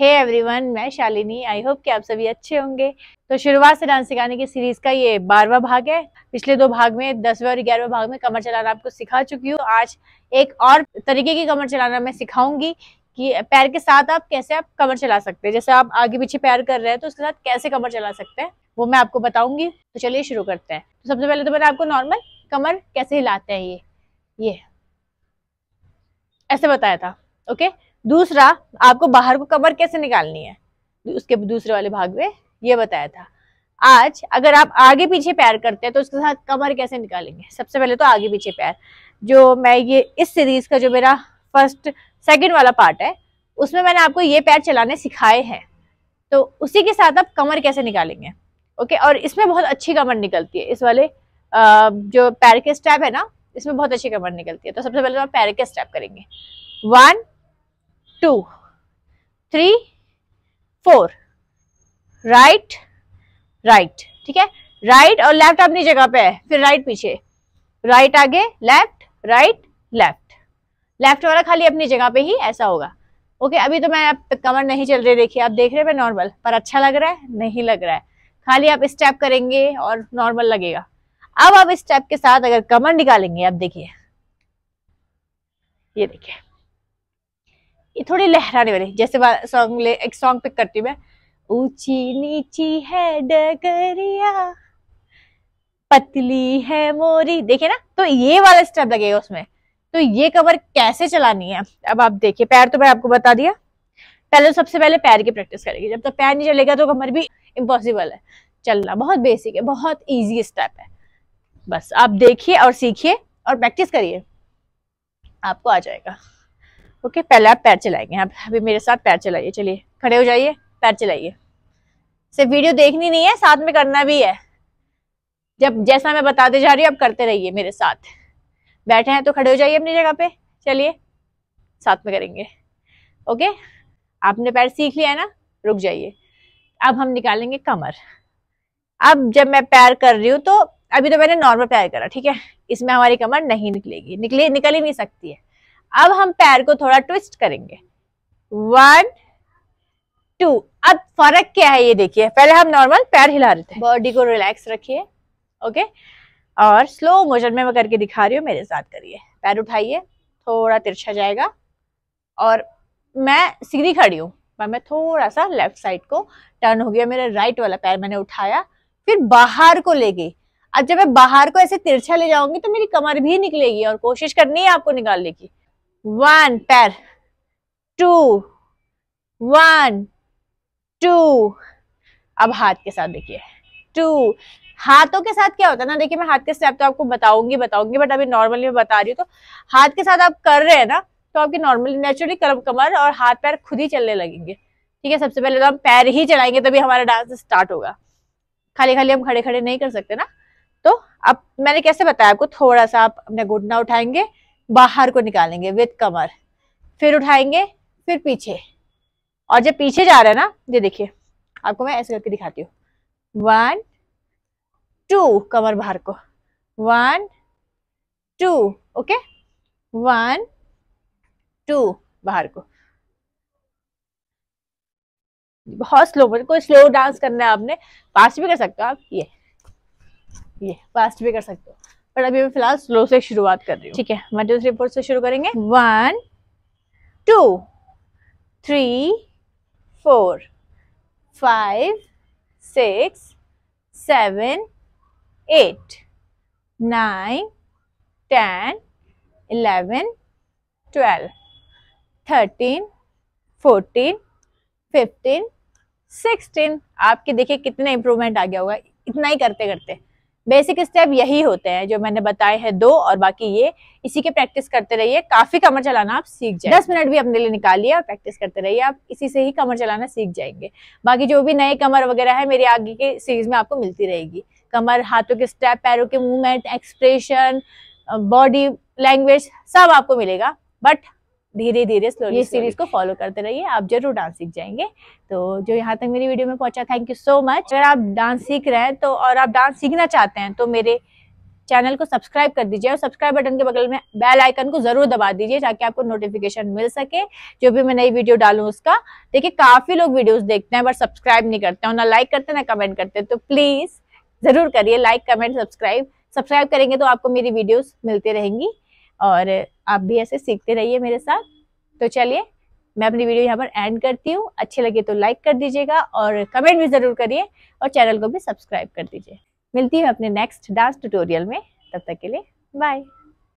हे hey everyone मैं Shalini I hope कि आप सभी अच्छे होंगे तो शुरुआत से डांस सिखाने की सीरीज का ये बारवा भाग है पिछले दो भाग में दसवें और ग्यारहवें भाग में कमर चलाना आपको सिखा चुकी हूँ आज एक और तरीके की कमर चलाना मैं सिखाऊंगी कि पैर के साथ आप कैसे आप कमर चला सकते हैं जैसे आप आगे पीछे पैर कर रहे हैं तो उसके साथ कैसे कमर चला सकते हैं वो मैं आपको बताऊंगी तो चलिए शुरू करते हैं तो सबसे पहले तो मैंने आपको नॉर्मल कमर कैसे हिलाते हैं ये ये ऐसे बताया था ओके दूसरा आपको बाहर को कमर कैसे निकालनी है उसके दूसरे वाले भाग में ये बताया था आज अगर आप आगे पीछे पैर करते हैं तो उसके साथ कमर कैसे निकालेंगे सबसे पहले तो आगे पीछे पैर जो मैं ये इस सीरीज का जो मेरा फर्स्ट सेकंड वाला पार्ट है उसमें मैंने आपको ये पैर चलाने सिखाए हैं तो उसी के साथ आप कमर कैसे निकालेंगे ओके और इसमें बहुत अच्छी कमर निकलती है इस वाले जो पैर के स्टेप है ना इसमें बहुत अच्छी कमर निकलती है तो सबसे पहले तो आप पैर के स्टेप करेंगे one two, three, four. Right right ठीक है राइट और लेफ्ट अपनी जगह पे है फिर राइट पीछे राइट आगे लेफ्ट राइट लेफ्ट लेफ्ट वाला खाली अपनी जगह पे ही ऐसा होगा ओके अभी तो मैं आप कमर नहीं चल रही देखिए आप देख रहे हैं नॉर्मल पर अच्छा लग रहा है नहीं लग रहा है खाली आप स्टेप करेंगे और नॉर्मल लगेगा अब आप स्टेप के साथ अगर कमर निकालेंगे आप देखिए ये देखिए ये थोड़ी लहराने वाली जैसे सॉन्ग ले एक सॉन्ग पिक करती हूँ मैं ऊंची नीची है डगरिया पतली है मोरी देखे ना तो ये वाला स्टेप लगेगा उसमें तो ये कवर कैसे चलानी है अब आप देखिए पैर तो मैं आपको बता दिया पहले तो सबसे पहले पैर की प्रैक्टिस करेगी जब तक तो पैर नहीं चलेगा तो कमर भी इम्पॉसिबल है चलना बहुत बेसिक है बहुत ईजी स्टेप है बस आप देखिए और सीखिए और प्रैक्टिस करिए आपको आ जाएगा ओके पहले आप पैर चलाएंगे आप अभी मेरे साथ पैर चलाइए चलिए खड़े हो जाइए पैर चलाइए सिर्फ वीडियो देखनी नहीं है साथ में करना भी है जब जैसा मैं बताते जा रही हूँ आप करते रहिए मेरे साथ बैठे हैं तो खड़े हो जाइए अपनी जगह पे चलिए साथ में करेंगे ओके आपने पैर सीख लिया है ना रुक जाइए अब हम निकालेंगे कमर अब जब मैं पैर कर रही हूँ तो अभी तो मैंने नॉर्मल पैर करा ठीक है इसमें हमारी कमर नहीं निकलेगी निकले निकल ही नहीं सकती है अब हम पैर को थोड़ा ट्विस्ट करेंगे वन टू अब फर्क क्या है ये देखिए पहले हम नॉर्मल पैर हिला रहे थे बॉडी को रिलैक्स रखिए ओके और स्लो मोशन में मैं करके दिखा रही हूँ मेरे साथ करिए पैर उठाइए थोड़ा तिरछा जाएगा और मैं सीधी खड़ी हूँ पर मैं थोड़ा सा लेफ्ट साइड को टर्न हो गया मेरा राइट वाला पैर मैंने उठाया फिर बाहर को ले गई अब जब मैं बाहर को ऐसे तिरछा ले जाऊंगी तो मेरी कमर भी निकलेगी और कोशिश करनी है आपको निकालने की one pair to one two अब हाथ के साथ देखिए टू हाथों के साथ क्या होता है ना देखिए मैं हाथ के स्टेप तो आपको बताऊंगी बताऊंगी बट अभी नॉर्मली मैं बता रही हूँ तो हाथ के साथ आप कर रहे हैं ना तो आपकी नॉर्मली नेचुरली कर्म कमर और हाथ पैर खुद ही चलने लगेंगे ठीक है सबसे पहले तो हम पैर ही चलाएंगे तभी हमारा डांस स्टार्ट होगा खाली खाली हम खड़े खड़े नहीं कर सकते ना तो अब मैंने कैसे बताया आपको थोड़ा सा आप अपना घुटना उठाएंगे बाहर को निकालेंगे विथ कमर फिर उठाएंगे फिर पीछे और जब पीछे जा रहा है ना ये देखिए आपको मैं ऐसे करके दिखाती हूँ वन टू कमर बाहर को one two okay one two बाहर को बहुत स्लो मतलब कोई स्लो डांस करना है आपने फास्ट भी कर सकते हो आप ये ये फास्ट भी कर सकते हो पर अभी मैं फिलहाल स्लो से शुरुआत कर रही हूँ ठीक है वन टू थ्री फोर से शुरू करेंगे one two three four five six seven eight nine ten eleven twelve thirteen fourteen fifteen sixteen आपके देखिए कितना इम्प्रूवमेंट आ गया होगा इतना ही करते करते बेसिक स्टेप यही होते हैं जो मैंने बताए हैं दो और बाकी ये इसी के प्रैक्टिस करते रहिए काफी कमर चलाना आप सीख जाए दस मिनट भी अपने लिए निकालिए और प्रैक्टिस करते रहिए आप इसी से ही कमर चलाना सीख जाएंगे बाकी जो भी नए कमर वगैरह है मेरी आगे की सीरीज में आपको मिलती रहेगी कमर हाथों के स्टेप पैरों के मूवमेंट एक्सप्रेशन बॉडी लैंग्वेज सब आपको मिलेगा बट धीरे धीरे स्लोली इस सीरीज को फॉलो करते रहिए आप जरूर डांस सीख जाएंगे तो जो यहाँ तक मेरी वीडियो में पहुंचा थैंक यू सो मच अगर आप डांस सीख रहे हैं तो और आप डांस सीखना चाहते हैं तो मेरे चैनल को सब्सक्राइब कर दीजिए और सब्सक्राइब बटन के बगल में बेल आइकन को जरूर दबा दीजिए ताकि आपको नोटिफिकेशन मिल सके जो भी मैं नई वीडियो डालू उसका देखिए काफी लोग वीडियोस देखते हैं बट सब्सक्राइब नहीं करते हैं ना लाइक करते हैं ना कमेंट करते हैं तो प्लीज जरूर करिए लाइक कमेंट सब्सक्राइब सब्सक्राइब करेंगे तो आपको मेरी वीडियोज मिलती रहेंगी और आप भी ऐसे सीखते रहिए मेरे साथ तो चलिए मैं अपनी वीडियो यहाँ पर एंड करती हूँ अच्छे लगे तो लाइक कर दीजिएगा और कमेंट भी ज़रूर करिए और चैनल को भी सब्सक्राइब कर दीजिए मिलती हूँ अपने नेक्स्ट डांस ट्यूटोरियल में तब तक के लिए बाय